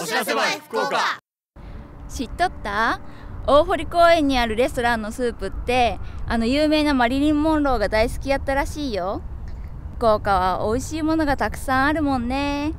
お知らせ前福岡知っとった大堀公園にあるレストランのスープってあの有名なマリリン・モンローが大好きやったらしいよ福岡は美味しいものがたくさんあるもんね